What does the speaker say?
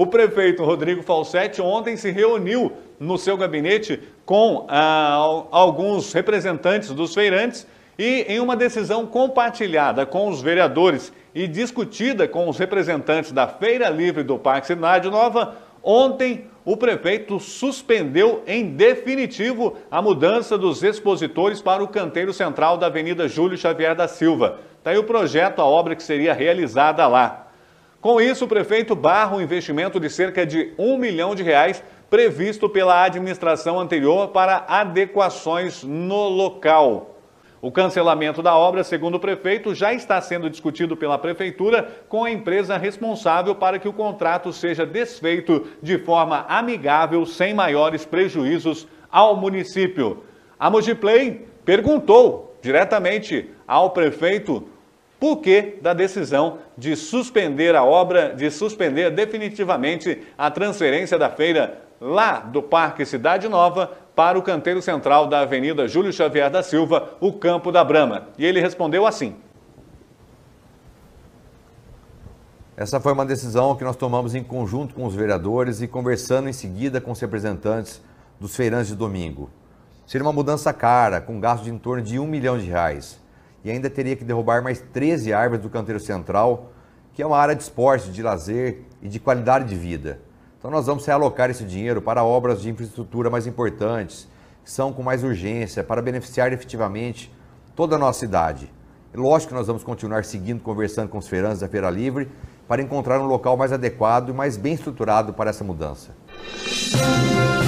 O prefeito Rodrigo Falsetti ontem se reuniu no seu gabinete com ah, alguns representantes dos feirantes e, em uma decisão compartilhada com os vereadores e discutida com os representantes da Feira Livre do Parque Cidade Nova, ontem o prefeito suspendeu em definitivo a mudança dos expositores para o canteiro central da Avenida Júlio Xavier da Silva. Está aí o projeto, a obra que seria realizada lá. Com isso, o prefeito barra o investimento de cerca de um milhão de reais previsto pela administração anterior para adequações no local. O cancelamento da obra, segundo o prefeito, já está sendo discutido pela prefeitura com a empresa responsável para que o contrato seja desfeito de forma amigável, sem maiores prejuízos ao município. A Mogiplay perguntou diretamente ao prefeito por que da decisão de suspender a obra, de suspender definitivamente a transferência da feira lá do Parque Cidade Nova para o canteiro central da Avenida Júlio Xavier da Silva, o Campo da Brama. E ele respondeu assim. Essa foi uma decisão que nós tomamos em conjunto com os vereadores e conversando em seguida com os representantes dos feirantes de domingo. Seria uma mudança cara, com gasto de em torno de um milhão de reais e ainda teria que derrubar mais 13 árvores do canteiro central, que é uma área de esporte, de lazer e de qualidade de vida. Então nós vamos realocar esse dinheiro para obras de infraestrutura mais importantes, que são com mais urgência, para beneficiar efetivamente toda a nossa cidade. E lógico que nós vamos continuar seguindo, conversando com os feirantes da Feira Livre, para encontrar um local mais adequado e mais bem estruturado para essa mudança.